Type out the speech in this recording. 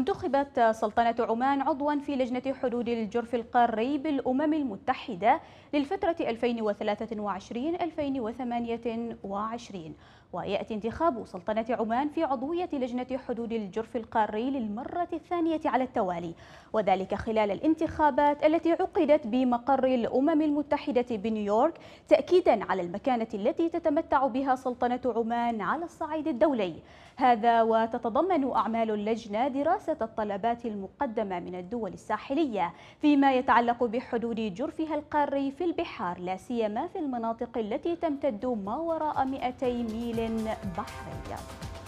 انتخبت سلطنة عمان عضوا في لجنة حدود الجرف القاري بالأمم المتحدة للفترة 2023-2028 ويأتي انتخاب سلطنة عمان في عضوية لجنة حدود الجرف القاري للمرة الثانية على التوالي وذلك خلال الانتخابات التي عقدت بمقر الأمم المتحدة بنيويورك تأكيدا على المكانة التي تتمتع بها سلطنة عمان على الصعيد الدولي هذا وتتضمن أعمال اللجنة دراسة الطلبات المقدمة من الدول الساحلية فيما يتعلق بحدود جرفها القاري في البحار لا سيما في المناطق التي تمتد ما وراء 200 ميل بحرية